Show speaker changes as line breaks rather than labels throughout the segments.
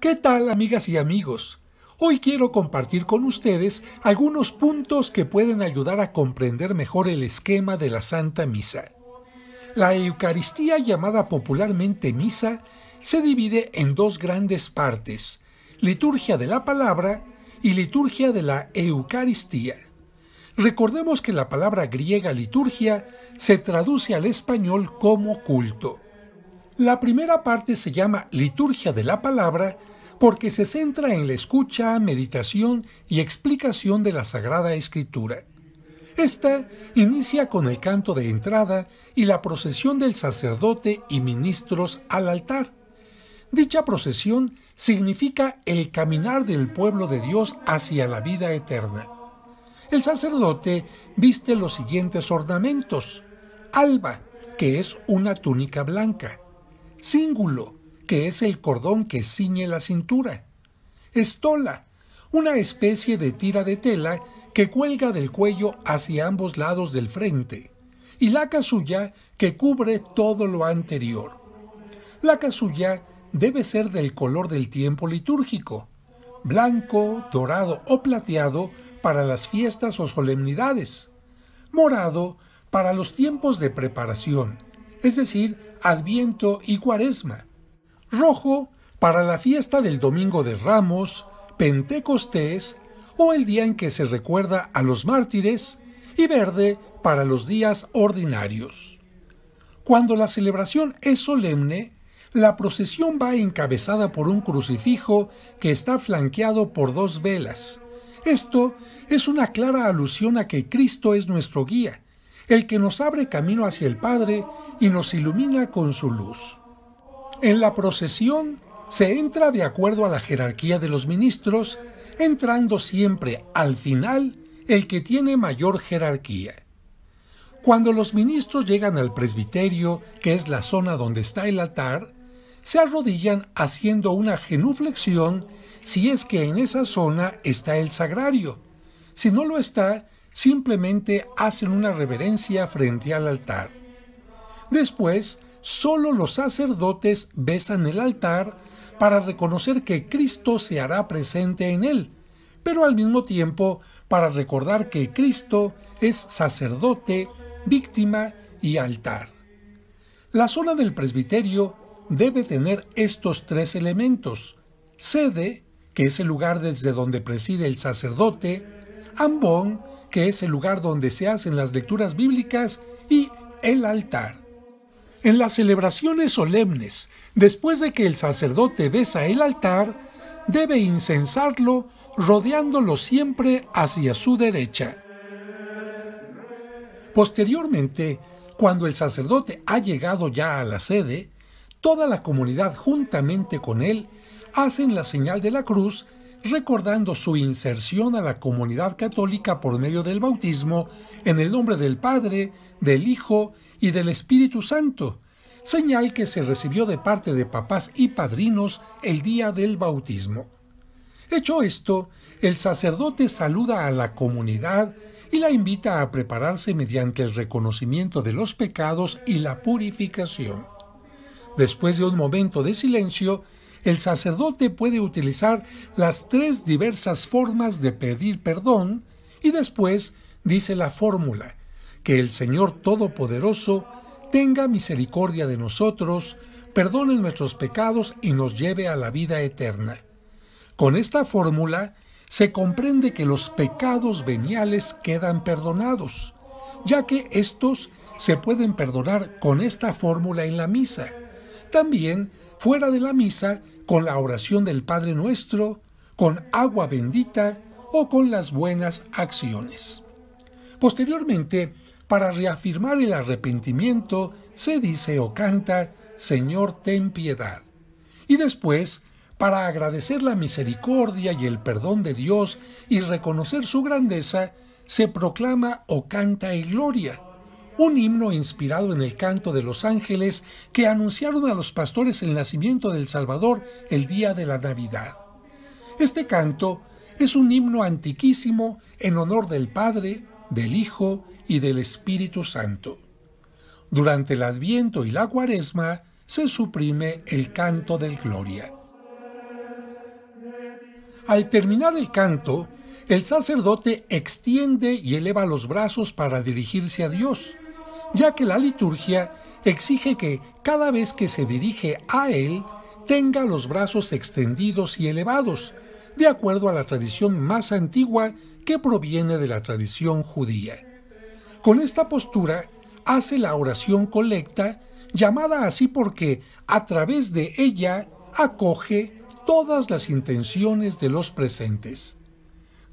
¿Qué tal amigas y amigos? Hoy quiero compartir con ustedes algunos puntos que pueden ayudar a comprender mejor el esquema de la Santa Misa. La Eucaristía llamada popularmente Misa se divide en dos grandes partes, liturgia de la palabra y liturgia de la Eucaristía. Recordemos que la palabra griega liturgia se traduce al español como culto. La primera parte se llama liturgia de la palabra porque se centra en la escucha, meditación y explicación de la Sagrada Escritura. Esta inicia con el canto de entrada y la procesión del sacerdote y ministros al altar. Dicha procesión significa el caminar del pueblo de Dios hacia la vida eterna. El sacerdote viste los siguientes ornamentos. Alba, que es una túnica blanca. Cíngulo, que es el cordón que ciñe la cintura. Estola, una especie de tira de tela que cuelga del cuello hacia ambos lados del frente. Y la casulla, que cubre todo lo anterior. La casulla debe ser del color del tiempo litúrgico, blanco, dorado o plateado para las fiestas o solemnidades, morado para los tiempos de preparación, es decir, Adviento y Cuaresma, rojo para la fiesta del Domingo de Ramos, Pentecostés o el día en que se recuerda a los mártires, y verde para los días ordinarios. Cuando la celebración es solemne, la procesión va encabezada por un crucifijo que está flanqueado por dos velas, esto es una clara alusión a que Cristo es nuestro guía, el que nos abre camino hacia el Padre y nos ilumina con su luz. En la procesión se entra de acuerdo a la jerarquía de los ministros, entrando siempre al final el que tiene mayor jerarquía. Cuando los ministros llegan al presbiterio, que es la zona donde está el altar, se arrodillan haciendo una genuflexión si es que en esa zona está el sagrario. Si no lo está, simplemente hacen una reverencia frente al altar. Después, solo los sacerdotes besan el altar para reconocer que Cristo se hará presente en él, pero al mismo tiempo para recordar que Cristo es sacerdote, víctima y altar. La zona del presbiterio debe tener estos tres elementos. Sede, que es el lugar desde donde preside el sacerdote, ambón, que es el lugar donde se hacen las lecturas bíblicas, y el altar. En las celebraciones solemnes, después de que el sacerdote besa el altar, debe incensarlo rodeándolo siempre hacia su derecha. Posteriormente, cuando el sacerdote ha llegado ya a la sede, toda la comunidad juntamente con él hacen la señal de la cruz recordando su inserción a la comunidad católica por medio del bautismo en el nombre del Padre, del Hijo y del Espíritu Santo, señal que se recibió de parte de papás y padrinos el día del bautismo. Hecho esto, el sacerdote saluda a la comunidad y la invita a prepararse mediante el reconocimiento de los pecados y la purificación. Después de un momento de silencio, el sacerdote puede utilizar las tres diversas formas de pedir perdón y después dice la fórmula, que el Señor Todopoderoso tenga misericordia de nosotros, perdone nuestros pecados y nos lleve a la vida eterna. Con esta fórmula se comprende que los pecados veniales quedan perdonados, ya que estos se pueden perdonar con esta fórmula en la misa también fuera de la misa con la oración del Padre Nuestro, con agua bendita o con las buenas acciones. Posteriormente, para reafirmar el arrepentimiento, se dice o canta, Señor, ten piedad. Y después, para agradecer la misericordia y el perdón de Dios y reconocer su grandeza, se proclama o canta en gloria, un himno inspirado en el canto de los ángeles que anunciaron a los pastores el nacimiento del Salvador el día de la Navidad. Este canto es un himno antiquísimo en honor del Padre, del Hijo y del Espíritu Santo. Durante el Adviento y la Cuaresma se suprime el canto del Gloria. Al terminar el canto, el sacerdote extiende y eleva los brazos para dirigirse a Dios ya que la liturgia exige que cada vez que se dirige a Él tenga los brazos extendidos y elevados, de acuerdo a la tradición más antigua que proviene de la tradición judía. Con esta postura hace la oración colecta, llamada así porque a través de ella acoge todas las intenciones de los presentes.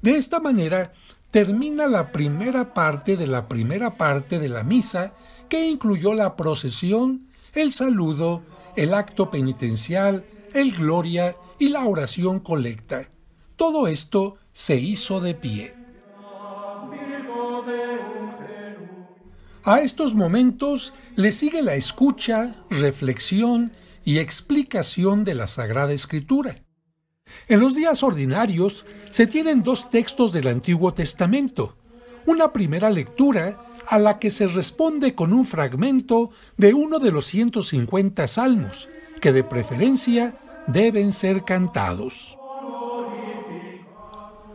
De esta manera termina la primera parte de la primera parte de la misa que incluyó la procesión, el saludo, el acto penitencial, el gloria y la oración colecta. Todo esto se hizo de pie. A estos momentos le sigue la escucha, reflexión y explicación de la Sagrada Escritura. En los días ordinarios se tienen dos textos del Antiguo Testamento, una primera lectura a la que se responde con un fragmento de uno de los 150 salmos, que de preferencia deben ser cantados.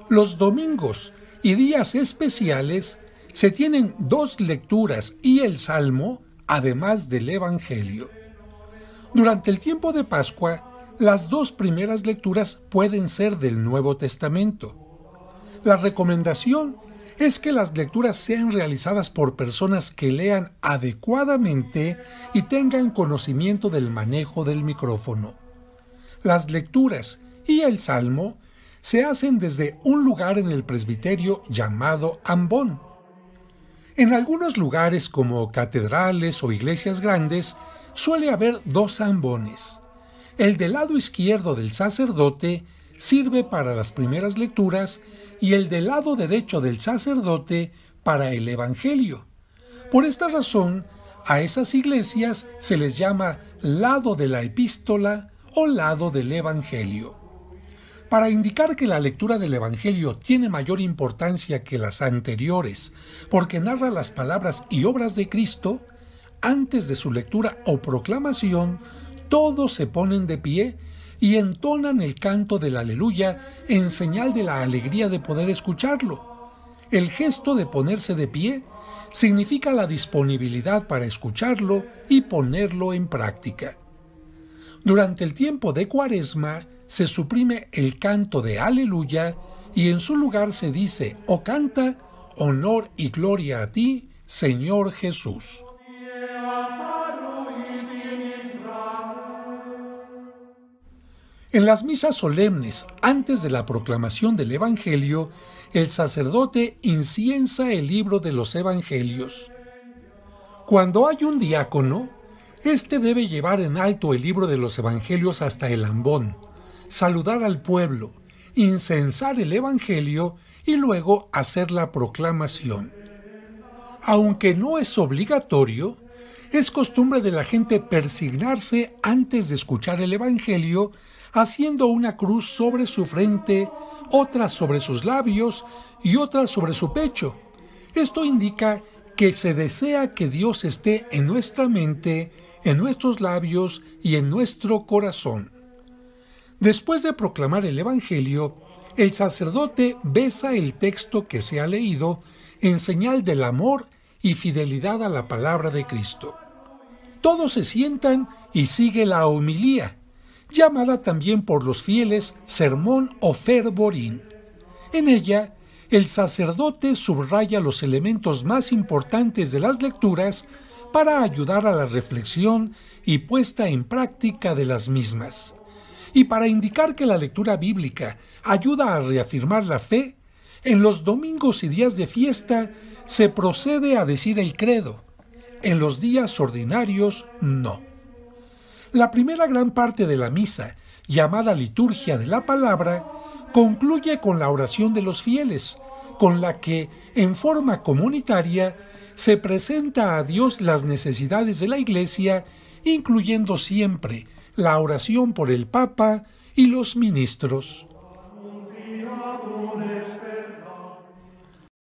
Los domingos y días especiales se tienen dos lecturas y el salmo, además del Evangelio. Durante el tiempo de Pascua, las dos primeras lecturas pueden ser del Nuevo Testamento. La recomendación es que las lecturas sean realizadas por personas que lean adecuadamente y tengan conocimiento del manejo del micrófono. Las lecturas y el salmo se hacen desde un lugar en el presbiterio llamado ambón. En algunos lugares como catedrales o iglesias grandes suele haber dos ambones. El del lado izquierdo del sacerdote sirve para las primeras lecturas y el del lado derecho del sacerdote para el Evangelio. Por esta razón, a esas iglesias se les llama lado de la epístola o lado del Evangelio. Para indicar que la lectura del Evangelio tiene mayor importancia que las anteriores, porque narra las palabras y obras de Cristo, antes de su lectura o proclamación todos se ponen de pie y entonan el canto del aleluya en señal de la alegría de poder escucharlo. El gesto de ponerse de pie significa la disponibilidad para escucharlo y ponerlo en práctica. Durante el tiempo de Cuaresma se suprime el canto de aleluya y en su lugar se dice o canta honor y gloria a ti, Señor Jesús. En las misas solemnes antes de la proclamación del Evangelio, el sacerdote inciensa el libro de los Evangelios. Cuando hay un diácono, éste debe llevar en alto el libro de los Evangelios hasta el ambón, saludar al pueblo, incensar el Evangelio y luego hacer la proclamación. Aunque no es obligatorio, es costumbre de la gente persignarse antes de escuchar el Evangelio haciendo una cruz sobre su frente, otra sobre sus labios y otra sobre su pecho. Esto indica que se desea que Dios esté en nuestra mente, en nuestros labios y en nuestro corazón. Después de proclamar el Evangelio, el sacerdote besa el texto que se ha leído en señal del amor y fidelidad a la palabra de Cristo. Todos se sientan y sigue la homilía, llamada también por los fieles Sermón o Fervorín. En ella, el sacerdote subraya los elementos más importantes de las lecturas para ayudar a la reflexión y puesta en práctica de las mismas. Y para indicar que la lectura bíblica ayuda a reafirmar la fe, en los domingos y días de fiesta se procede a decir el credo, en los días ordinarios no. La primera gran parte de la misa, llamada liturgia de la palabra, concluye con la oración de los fieles, con la que, en forma comunitaria, se presenta a Dios las necesidades de la Iglesia, incluyendo siempre la oración por el Papa y los ministros.